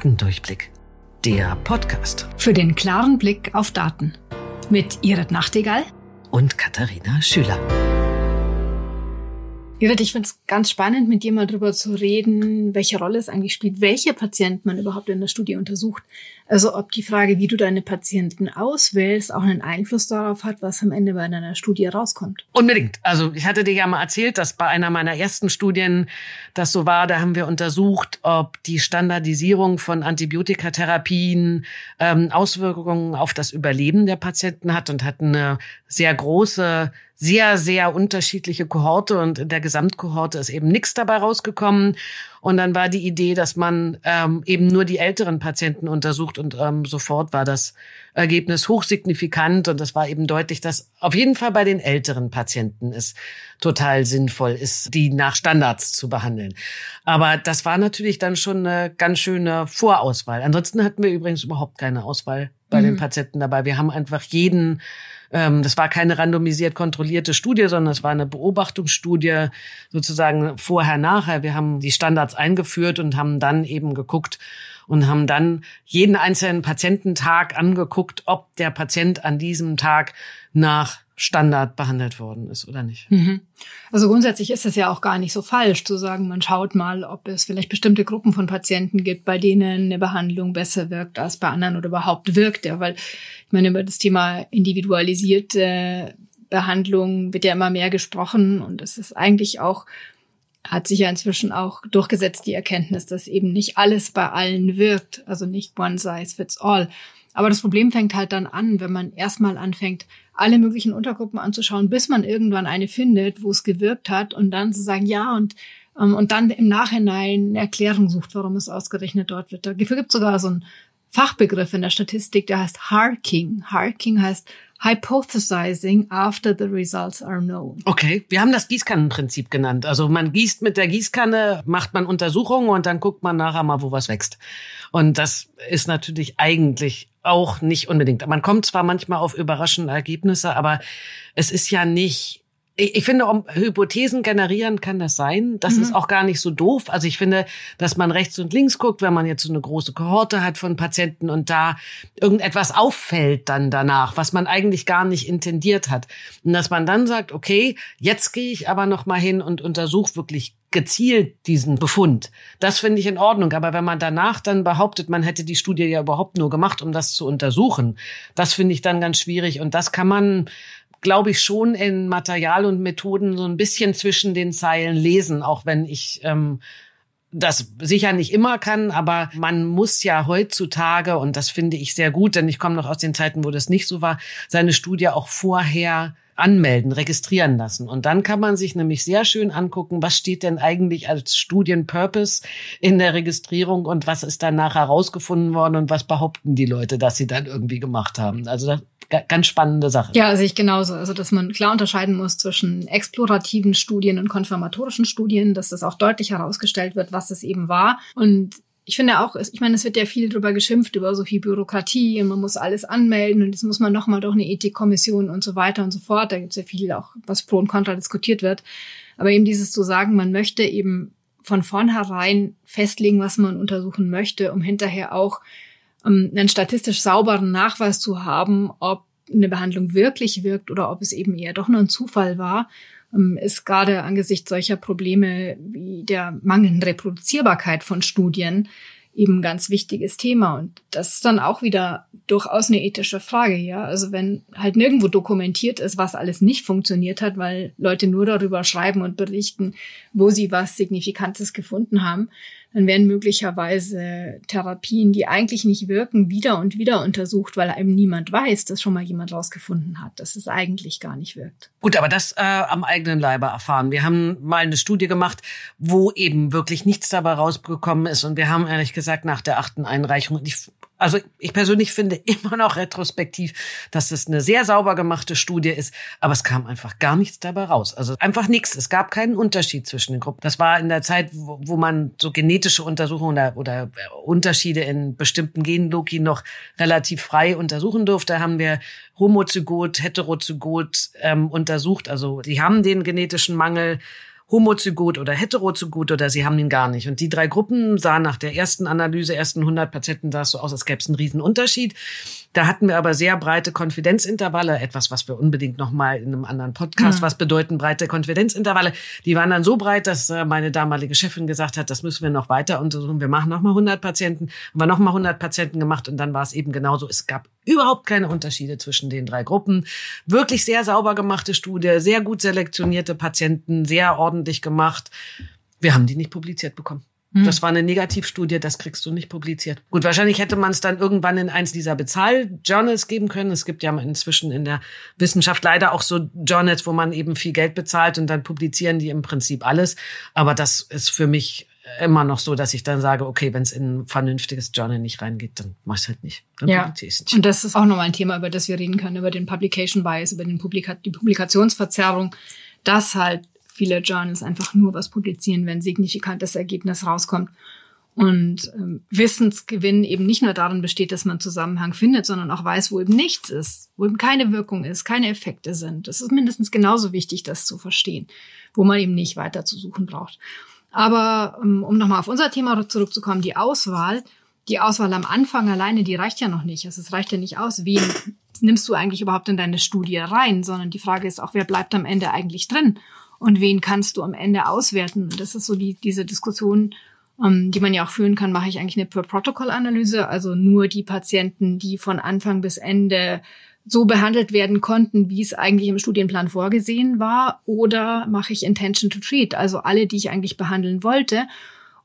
Datendurchblick, der Podcast. Für den klaren Blick auf Daten. Mit Irit Nachtigall und Katharina Schüler. Judith, ich finde es ganz spannend, mit dir mal drüber zu reden, welche Rolle es eigentlich spielt, welche Patienten man überhaupt in der Studie untersucht. Also ob die Frage, wie du deine Patienten auswählst, auch einen Einfluss darauf hat, was am Ende bei deiner Studie rauskommt. Unbedingt. Also ich hatte dir ja mal erzählt, dass bei einer meiner ersten Studien das so war, da haben wir untersucht, ob die Standardisierung von Antibiotikatherapien ähm, Auswirkungen auf das Überleben der Patienten hat und hatten eine sehr große sehr, sehr unterschiedliche Kohorte und in der Gesamtkohorte ist eben nichts dabei rausgekommen. Und dann war die Idee, dass man ähm, eben nur die älteren Patienten untersucht und ähm, sofort war das Ergebnis hochsignifikant und das war eben deutlich, dass auf jeden Fall bei den älteren Patienten es total sinnvoll ist, die nach Standards zu behandeln. Aber das war natürlich dann schon eine ganz schöne Vorauswahl. Ansonsten hatten wir übrigens überhaupt keine Auswahl bei mhm. den Patienten dabei. Wir haben einfach jeden ähm, das war keine randomisiert kontrollierte Studie, sondern es war eine Beobachtungsstudie sozusagen vorher, nachher. Wir haben die Standards eingeführt und haben dann eben geguckt, und haben dann jeden einzelnen Patiententag angeguckt, ob der Patient an diesem Tag nach Standard behandelt worden ist oder nicht. Mhm. Also grundsätzlich ist es ja auch gar nicht so falsch zu sagen, man schaut mal, ob es vielleicht bestimmte Gruppen von Patienten gibt, bei denen eine Behandlung besser wirkt als bei anderen oder überhaupt wirkt. Ja, weil ich meine, über das Thema individualisierte Behandlung wird ja immer mehr gesprochen und es ist eigentlich auch hat sich ja inzwischen auch durchgesetzt die Erkenntnis, dass eben nicht alles bei allen wirkt, also nicht one size fits all. Aber das Problem fängt halt dann an, wenn man erstmal anfängt, alle möglichen Untergruppen anzuschauen, bis man irgendwann eine findet, wo es gewirkt hat und dann zu sagen, ja, und, ähm, und dann im Nachhinein eine Erklärung sucht, warum es ausgerechnet dort wird. Da gibt sogar so einen Fachbegriff in der Statistik, der heißt Harking. Harking heißt Hypothesizing after the results are known. Okay, wir haben das Gießkannenprinzip genannt. Also man gießt mit der Gießkanne, macht man Untersuchungen und dann guckt man nachher mal, wo was wächst. Und das ist natürlich eigentlich auch nicht unbedingt. Man kommt zwar manchmal auf überraschende Ergebnisse, aber es ist ja nicht ich, ich finde, um Hypothesen generieren kann das sein. Das mhm. ist auch gar nicht so doof. Also ich finde, dass man rechts und links guckt, wenn man jetzt so eine große Kohorte hat von Patienten und da irgendetwas auffällt dann danach, was man eigentlich gar nicht intendiert hat. Und dass man dann sagt, okay, jetzt gehe ich aber nochmal hin und untersuche wirklich gezielt diesen Befund. Das finde ich in Ordnung. Aber wenn man danach dann behauptet, man hätte die Studie ja überhaupt nur gemacht, um das zu untersuchen, das finde ich dann ganz schwierig. Und das kann man glaube ich, schon in Material und Methoden so ein bisschen zwischen den Zeilen lesen, auch wenn ich ähm, das sicher nicht immer kann, aber man muss ja heutzutage, und das finde ich sehr gut, denn ich komme noch aus den Zeiten, wo das nicht so war, seine Studie auch vorher anmelden, registrieren lassen. Und dann kann man sich nämlich sehr schön angucken, was steht denn eigentlich als Studienpurpose in der Registrierung und was ist danach herausgefunden worden und was behaupten die Leute, dass sie dann irgendwie gemacht haben. Also das ganz spannende Sache. Ja, sehe ich genauso. Also, dass man klar unterscheiden muss zwischen explorativen Studien und konfirmatorischen Studien, dass das auch deutlich herausgestellt wird, was es eben war. Und ich finde auch, ich meine, es wird ja viel drüber geschimpft, über so viel Bürokratie und man muss alles anmelden und jetzt muss man nochmal durch eine Ethikkommission und so weiter und so fort. Da gibt es ja viel auch, was pro und contra diskutiert wird. Aber eben dieses zu sagen, man möchte eben von vornherein festlegen, was man untersuchen möchte, um hinterher auch ähm, einen statistisch sauberen Nachweis zu haben, ob eine Behandlung wirklich wirkt oder ob es eben eher doch nur ein Zufall war, ähm, ist gerade angesichts solcher Probleme wie der mangelnden Reproduzierbarkeit von Studien eben ein ganz wichtiges Thema. Und das ist dann auch wieder durchaus eine ethische Frage, ja. Also wenn halt nirgendwo dokumentiert ist, was alles nicht funktioniert hat, weil Leute nur darüber schreiben und berichten, wo sie was Signifikantes gefunden haben, dann werden möglicherweise Therapien, die eigentlich nicht wirken, wieder und wieder untersucht, weil einem niemand weiß, dass schon mal jemand rausgefunden hat, dass es eigentlich gar nicht wirkt. Gut, aber das äh, am eigenen Leibe erfahren. Wir haben mal eine Studie gemacht, wo eben wirklich nichts dabei rausgekommen ist. Und wir haben ehrlich gesagt nach der achten Einreichung, ich also ich persönlich finde immer noch retrospektiv, dass es eine sehr sauber gemachte Studie ist, aber es kam einfach gar nichts dabei raus. Also einfach nichts. Es gab keinen Unterschied zwischen den Gruppen. Das war in der Zeit, wo, wo man so genetische Untersuchungen oder, oder Unterschiede in bestimmten Genloki noch relativ frei untersuchen durfte, haben wir Homozygot, Heterozygot ähm, untersucht. Also die haben den genetischen Mangel homozygot oder heterozygot oder sie haben ihn gar nicht. Und die drei Gruppen sahen nach der ersten Analyse, ersten 100 Patienten sah es so aus, als gäbe es einen Riesenunterschied. Da hatten wir aber sehr breite Konfidenzintervalle, etwas, was wir unbedingt nochmal in einem anderen Podcast, mhm. was bedeuten breite Konfidenzintervalle. Die waren dann so breit, dass äh, meine damalige Chefin gesagt hat, das müssen wir noch weiter untersuchen. Wir machen nochmal 100 Patienten, haben wir nochmal 100 Patienten gemacht und dann war es eben genauso. Es gab überhaupt keine Unterschiede zwischen den drei Gruppen. Wirklich sehr sauber gemachte Studie, sehr gut selektionierte Patienten, sehr ordentlich gemacht. Wir haben die nicht publiziert bekommen. Hm. Das war eine Negativstudie, das kriegst du nicht publiziert. Gut, wahrscheinlich hätte man es dann irgendwann in eins dieser Bezahl-Journals geben können. Es gibt ja inzwischen in der Wissenschaft leider auch so Journals, wo man eben viel Geld bezahlt und dann publizieren die im Prinzip alles. Aber das ist für mich immer noch so, dass ich dann sage, okay, wenn es in ein vernünftiges Journal nicht reingeht, dann mach ich halt nicht. Dann ja. nicht. Und das ist auch nochmal ein Thema, über das wir reden können, über den Publication Bias, über den Publika die Publikationsverzerrung, dass halt viele Journals einfach nur was publizieren, wenn signifikantes Ergebnis rauskommt. Und ähm, Wissensgewinn eben nicht nur darin besteht, dass man Zusammenhang findet, sondern auch weiß, wo eben nichts ist, wo eben keine Wirkung ist, keine Effekte sind. Das ist mindestens genauso wichtig, das zu verstehen, wo man eben nicht weiter zu suchen braucht. Aber ähm, um nochmal auf unser Thema zurückzukommen, die Auswahl, die Auswahl am Anfang alleine, die reicht ja noch nicht. Also es reicht ja nicht aus, wen nimmst du eigentlich überhaupt in deine Studie rein, sondern die Frage ist auch, wer bleibt am Ende eigentlich drin und wen kannst du am Ende auswerten. Und Das ist so die, diese Diskussion, ähm, die man ja auch führen kann, mache ich eigentlich eine Per-Protocol-Analyse, also nur die Patienten, die von Anfang bis Ende so behandelt werden konnten, wie es eigentlich im Studienplan vorgesehen war, oder mache ich Intention to Treat, also alle, die ich eigentlich behandeln wollte.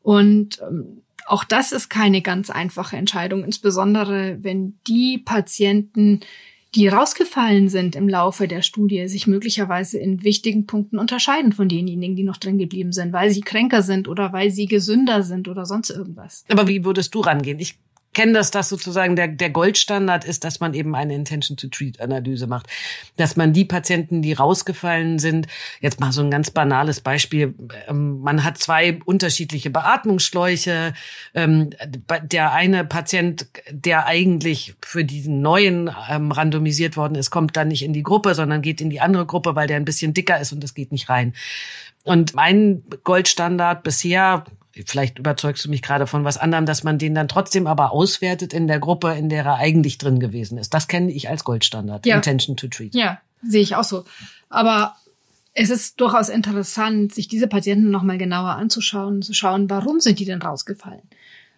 Und ähm, auch das ist keine ganz einfache Entscheidung, insbesondere wenn die Patienten, die rausgefallen sind im Laufe der Studie, sich möglicherweise in wichtigen Punkten unterscheiden von denjenigen, die noch drin geblieben sind, weil sie kränker sind oder weil sie gesünder sind oder sonst irgendwas. Aber wie würdest du rangehen? Ich kenne das, dass sozusagen der, der Goldstandard ist, dass man eben eine Intention-to-Treat-Analyse macht. Dass man die Patienten, die rausgefallen sind, jetzt mal so ein ganz banales Beispiel, ähm, man hat zwei unterschiedliche Beatmungsschläuche. Ähm, der eine Patient, der eigentlich für diesen neuen ähm, randomisiert worden ist, kommt dann nicht in die Gruppe, sondern geht in die andere Gruppe, weil der ein bisschen dicker ist und das geht nicht rein. Und mein Goldstandard bisher, vielleicht überzeugst du mich gerade von was anderem, dass man den dann trotzdem aber auswertet in der Gruppe, in der er eigentlich drin gewesen ist. Das kenne ich als Goldstandard. Ja. Intention to treat. Ja, sehe ich auch so. Aber es ist durchaus interessant, sich diese Patienten nochmal genauer anzuschauen, zu schauen, warum sind die denn rausgefallen?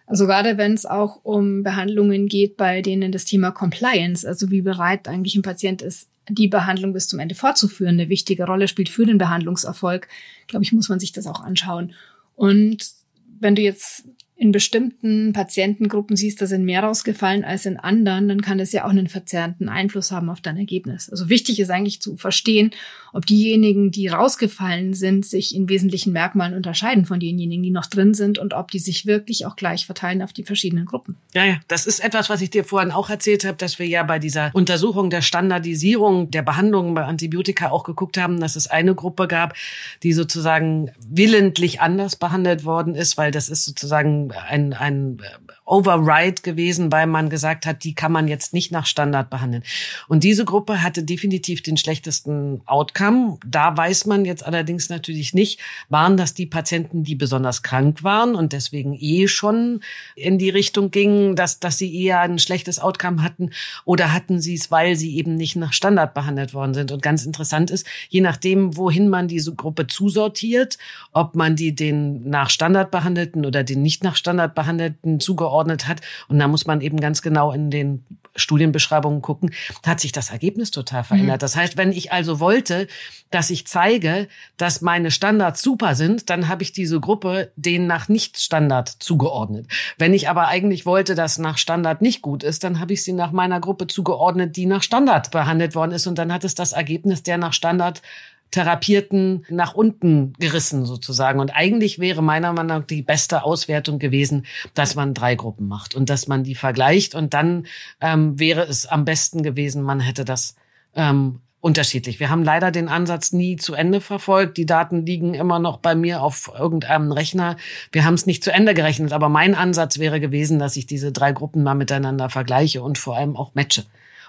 Also gerade wenn es auch um Behandlungen geht, bei denen das Thema Compliance, also wie bereit eigentlich ein Patient ist, die Behandlung bis zum Ende fortzuführen, eine wichtige Rolle spielt für den Behandlungserfolg, glaube ich, muss man sich das auch anschauen. Und wenn du jetzt in bestimmten Patientengruppen siehst, da sind mehr rausgefallen als in anderen, dann kann das ja auch einen verzerrten Einfluss haben auf dein Ergebnis. Also wichtig ist eigentlich zu verstehen, ob diejenigen, die rausgefallen sind, sich in wesentlichen Merkmalen unterscheiden von denjenigen, die noch drin sind und ob die sich wirklich auch gleich verteilen auf die verschiedenen Gruppen. Ja, ja, das ist etwas, was ich dir vorhin auch erzählt habe, dass wir ja bei dieser Untersuchung der Standardisierung der Behandlungen bei Antibiotika auch geguckt haben, dass es eine Gruppe gab, die sozusagen willentlich anders behandelt worden ist, weil das ist sozusagen ein, ein Override gewesen, weil man gesagt hat, die kann man jetzt nicht nach Standard behandeln. Und diese Gruppe hatte definitiv den schlechtesten Outcome. Da weiß man jetzt allerdings natürlich nicht, waren das die Patienten, die besonders krank waren und deswegen eh schon in die Richtung gingen, dass, dass sie eher ein schlechtes Outcome hatten oder hatten sie es, weil sie eben nicht nach Standard behandelt worden sind. Und ganz interessant ist, je nachdem, wohin man diese Gruppe zusortiert, ob man die den nach Standard behandelten oder den nicht nach Standard behandelten zugeordnet angeordnet hat. Und da muss man eben ganz genau in den Studienbeschreibungen gucken, hat sich das Ergebnis total verändert. Mhm. Das heißt, wenn ich also wollte, dass ich zeige, dass meine Standards super sind, dann habe ich diese Gruppe denen nach Nicht-Standard zugeordnet. Wenn ich aber eigentlich wollte, dass nach Standard nicht gut ist, dann habe ich sie nach meiner Gruppe zugeordnet, die nach Standard behandelt worden ist. Und dann hat es das Ergebnis der nach Standard Therapierten nach unten gerissen sozusagen. Und eigentlich wäre meiner Meinung nach die beste Auswertung gewesen, dass man drei Gruppen macht und dass man die vergleicht. Und dann ähm, wäre es am besten gewesen, man hätte das ähm, unterschiedlich. Wir haben leider den Ansatz nie zu Ende verfolgt. Die Daten liegen immer noch bei mir auf irgendeinem Rechner. Wir haben es nicht zu Ende gerechnet, aber mein Ansatz wäre gewesen, dass ich diese drei Gruppen mal miteinander vergleiche und vor allem auch matche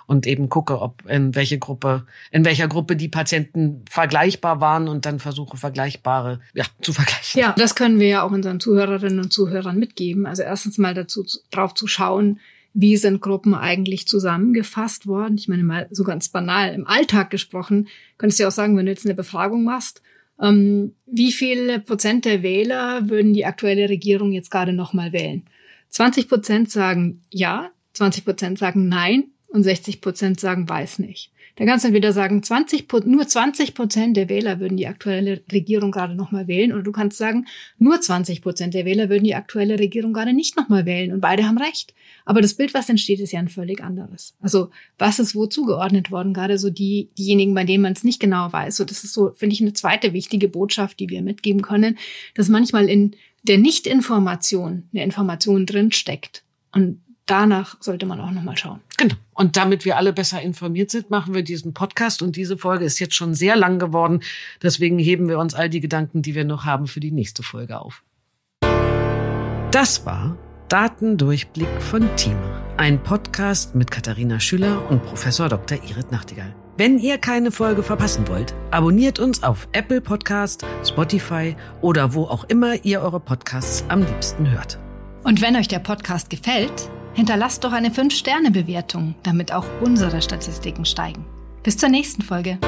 und eben gucke, ob in welche Gruppe, in welcher Gruppe die Patienten vergleichbar waren und dann versuche vergleichbare ja, zu vergleichen. Ja, das können wir ja auch unseren Zuhörerinnen und Zuhörern mitgeben. Also erstens mal dazu drauf zu schauen, wie sind Gruppen eigentlich zusammengefasst worden? Ich meine mal so ganz banal im Alltag gesprochen, könntest du ja auch sagen, wenn du jetzt eine Befragung machst, ähm, wie viele Prozent der Wähler würden die aktuelle Regierung jetzt gerade nochmal wählen? 20 Prozent sagen ja, 20 Prozent sagen nein, und 60 Prozent sagen, weiß nicht. Da kannst du entweder sagen, 20, nur 20 Prozent der Wähler würden die aktuelle Regierung gerade nochmal wählen, oder du kannst sagen, nur 20 Prozent der Wähler würden die aktuelle Regierung gerade nicht nochmal wählen, und beide haben recht. Aber das Bild, was entsteht, ist ja ein völlig anderes. Also, was ist wo zugeordnet worden? Gerade so die, diejenigen, bei denen man es nicht genau weiß. So, das ist so, finde ich, eine zweite wichtige Botschaft, die wir mitgeben können, dass manchmal in der Nichtinformation eine Information drinsteckt. Und danach sollte man auch nochmal schauen. Genau. Und damit wir alle besser informiert sind, machen wir diesen Podcast. Und diese Folge ist jetzt schon sehr lang geworden. Deswegen heben wir uns all die Gedanken, die wir noch haben, für die nächste Folge auf. Das war Datendurchblick von Thema. Ein Podcast mit Katharina Schüler und Professor Dr. Irit Nachtigall. Wenn ihr keine Folge verpassen wollt, abonniert uns auf Apple Podcast, Spotify oder wo auch immer ihr eure Podcasts am liebsten hört. Und wenn euch der Podcast gefällt, Hinterlasst doch eine 5-Sterne-Bewertung, damit auch unsere Statistiken steigen. Bis zur nächsten Folge.